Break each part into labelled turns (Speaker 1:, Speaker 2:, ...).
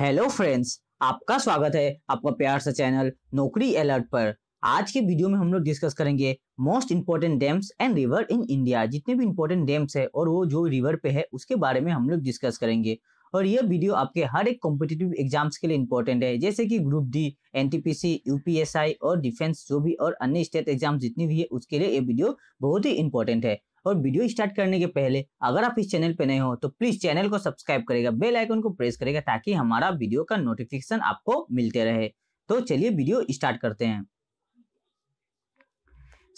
Speaker 1: hello friends आपका स्वागत है आपका प्यार सा चैनल नौकरी अलर्ट पर आज के वीडियो में हम लोग डिस्कस करेंगे most important dams and river in India जितने भी इम्पोर्टेंट डैम्स है और वो जो रिवर पे है उसके बारे में हम लोग डिस्कस करेंगे और यह वीडियो आपके हर एक कॉम्पिटेटिव एग्जाम्स के लिए इंपॉर्टेंट है जैसे कि ग्रुप डी एन यूपीएसआई और डिफेंस जो भी और अन्य स्टेट एग्जाम जितनी भी है उसके लिए ये वीडियो बहुत ही इंपॉर्टेंट है और वीडियो स्टार्ट करने के पहले अगर आप इस चैनल पर नए हो तो प्लीज चैनल को सब्सक्राइब करेगा बेल आइकन को प्रेस करेगा ताकि हमारा वीडियो का नोटिफिकेशन आपको मिलते रहे तो चलिए वीडियो स्टार्ट करते हैं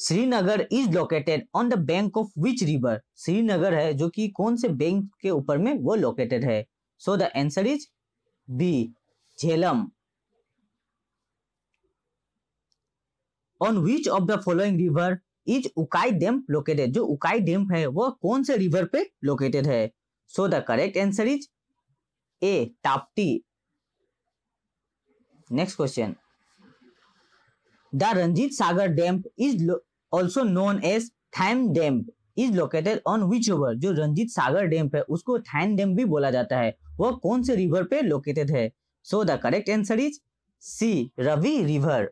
Speaker 1: Srinagar is located on the bank of which river Srinagar है जो कि कौन से बैंक के ऊपर में वो लोकेटेड है so the answer is B Jhelum on which of the following river is Ukai dam located जो उकाई डैम है वो कौन से रिवर पे लोकेटेड है so the correct answer is A Tapti next question the Ranjit Sagar dam is also known as Thein dam is located on which river जो Ranjit Sagar dam है उसको थैन डैम भी बोला जाता है वह कौन से रिवर पे लोकेटेड है so the correct answer is C Ravi river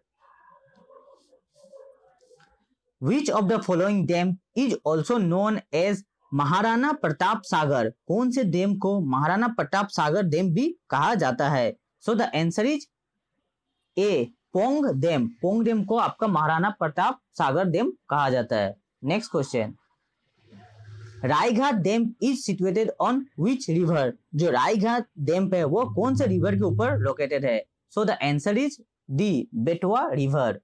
Speaker 1: which of the following dam is also known as Maharana Pratap Sagar कौन से डैम को महाराणा प्रताप सागर डैम भी कहा जाता है so the answer is A Pong dam Pong dam को आपका महाराणा प्रताप सागर डैम कहा जाता है next question Rajghat dam is situated on which river जो रायघाट डैम पे वो कौन से रिवर के ऊपर लोकेटेड है so the answer is D Betwa river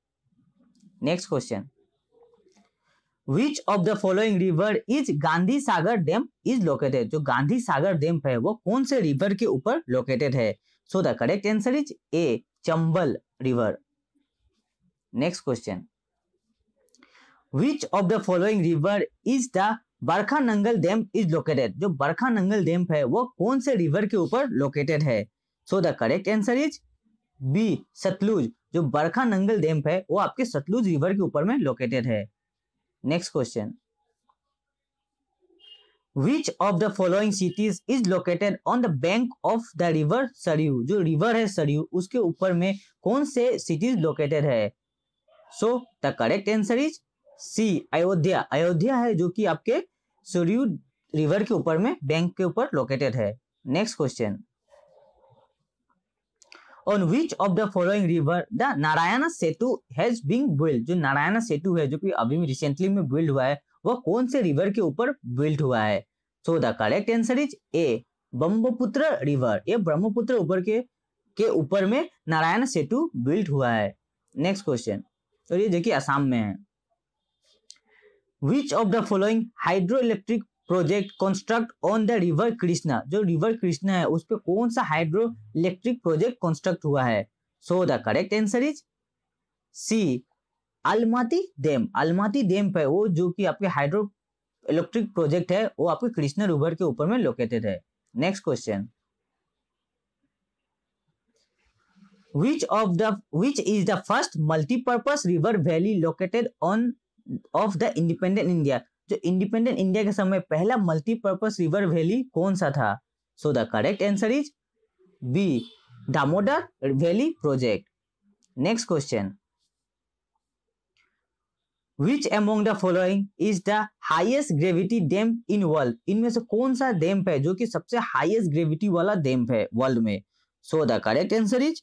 Speaker 1: next question which of the following river is Gandhi Sagar dam is located जो गांधी सागर डैम है वो कौन से रिवर के ऊपर लोकेटेड है so the correct answer is A Chambal river next question which of the following river is the बरखा Nangal dam is located जो बरखा नंगल डैम है वो कौन से रिवर के ऊपर लोकेटेड है so the correct answer is B Sutlej जो बरखा नंगल डैम है वो आपके सतलुज रिवर के ऊपर में लोकेटेड है next question which of the following cities is located on the bank of the river Saryu जो रिवर है सरयू उसके ऊपर में कौन से सिटीज लोकेटेड है so the correct answer is C Ayodhya Ayodhya है जो कि आपके सरयू रिवर के ऊपर में बैंक के ऊपर लोकेटेड है next question on which of the following river the Narayana Setu has been build जो नारायणा सेतु है जो कि अभी रिसेंटली में बिल्ड हुआ है वह कौन से रिवर के ऊपर बिल्ड हुआ है so the correct answer is A Brahmaputra river ये ब्रह्मपुत्र ऊपर के के ऊपर में नारायण सेतु बिल्ड हुआ है नेक्स्ट क्वेश्चन और ये जो असम में है which of the following hydro electric project construct on the river Krishna जो रिवर कृष्णा है उस पर कौन सा हाइड्रो इलेक्ट्रिक प्रोजेक्ट कंस्ट्रक्ट हुआ है so the correct answer is C Almatti dam Almatti dam पे वो जो कि आपके हाइड्रो इलेक्ट्रिक प्रोजेक्ट है वो आपके कृष्णा रिवर के ऊपर में लोकेटेड है next question which of the which is the first multipurpose river valley located on of the independent India जो इंडिपेंडेंट इंडिया के समय पहला मल्टीपर्पज रिवर वैली कौन सा था so the correct answer is B Damodar valley project next question which among the following is the highest gravity dam in world इनमें से कौन सा डैम है जो कि सबसे हाइएस्ट ग्रेविटी वाला डैम है वर्ल्ड में so the correct answer is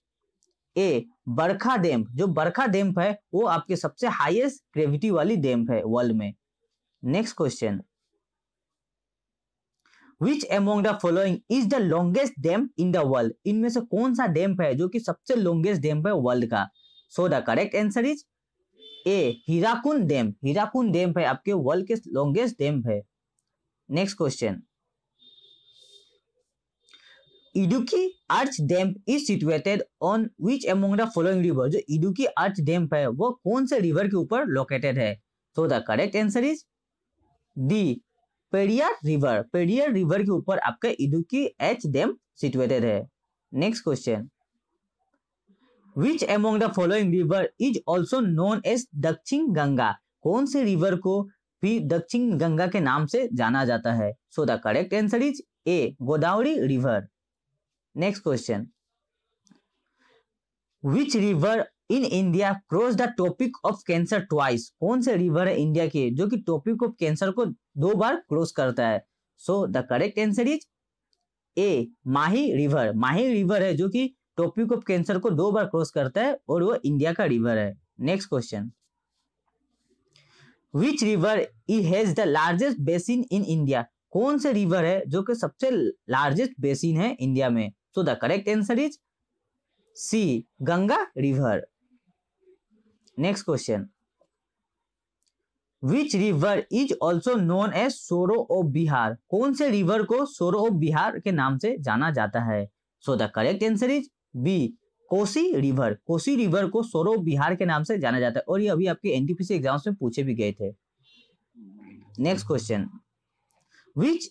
Speaker 1: A बरखा डैम जो बरखा डैम है वो आपके सबसे हाइएस्ट ग्रेविटी वाली डैम है वर्ल्ड में next question which among the following is the longest dam in the world इनमें से कौन सा डैम है जो कि सबसे लॉन्गेस्ट डैम है वर्ल्ड का so the correct answer is A Hirakud dam Hirakud dam है आपके वर्ल्ड के लॉन्गेस्ट डैम है next question Idukki arch dam is situated on which among the following river जो इडुकी आर्च डैम है वो कौन से रिवर के ऊपर लोकेटेड है so the correct answer is the Periyar river Periyar river के ऊपर आपका इडुकी एच डैम सिचुएटेड है next question which among the following river is also known as Dakshin Ganga कौन से रिवर को भी दक्षिण गंगा के नाम से जाना जाता है so the correct answer is A Godavari river next question which river in India cross the topic of cancer twice कौन से रिवर है इंडिया के जो कि टॉपिक ऑफ कैंसर को दो बार क्रॉस करता है so the correct answer is A Mahi river Mahi river है जो कि टॉपिक ऑफ कैंसर को दो बार क्रॉस करता है और वो इंडिया का रिवर है नेक्स्ट क्वेश्चन विच रिवर ई has the largest basin in India कौन से रिवर है जो कि सबसे लार्जेस्ट बेसिन है इंडिया में so the correct answer is C Ganga river next question which river is also known as sorrow of Bihar कौन से रिवर को सोरो ऑफ बिहार के नाम से जाना जाता है so the correct answer is B Kosi river Kosi river को सोरो बिहार के नाम से जाना जाता है और ये अभी आपके एनटीपीसी एग्जाम्स में पूछे भी गए थे next question which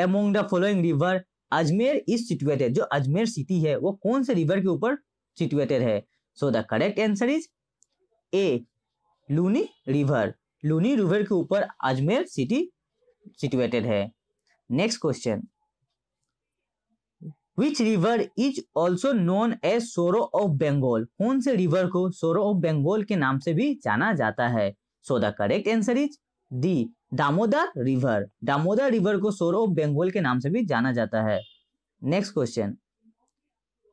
Speaker 1: among the following river Ajmer is situated जो अजमेर सिटी है वो कौन से रिवर के ऊपर सिचुएटेड है so the correct answer is A Luni river Luni river के ऊपर अजमेर सिटी सिचुएटेड है next question which river is also known as sorrow of Bengal कौन से रिवर को सोरो ऑफ बेंगोल के नाम से भी जाना जाता है so the correct answer is D Damodar river Damodar river को सोरो ऑफ बेंगोल के नाम से भी जाना जाता है नेक्स्ट क्वेश्चन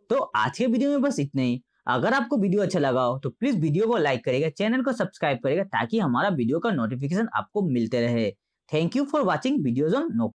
Speaker 1: तो आज के वीडियो में बस इतना ही अगर आपको वीडियो अच्छा लगा हो तो प्लीज वीडियो को लाइक करेगा चैनल को सब्सक्राइब करेगा ताकि हमारा वीडियो का नोटिफिकेशन आपको मिलते रहे thank you for watching videos on no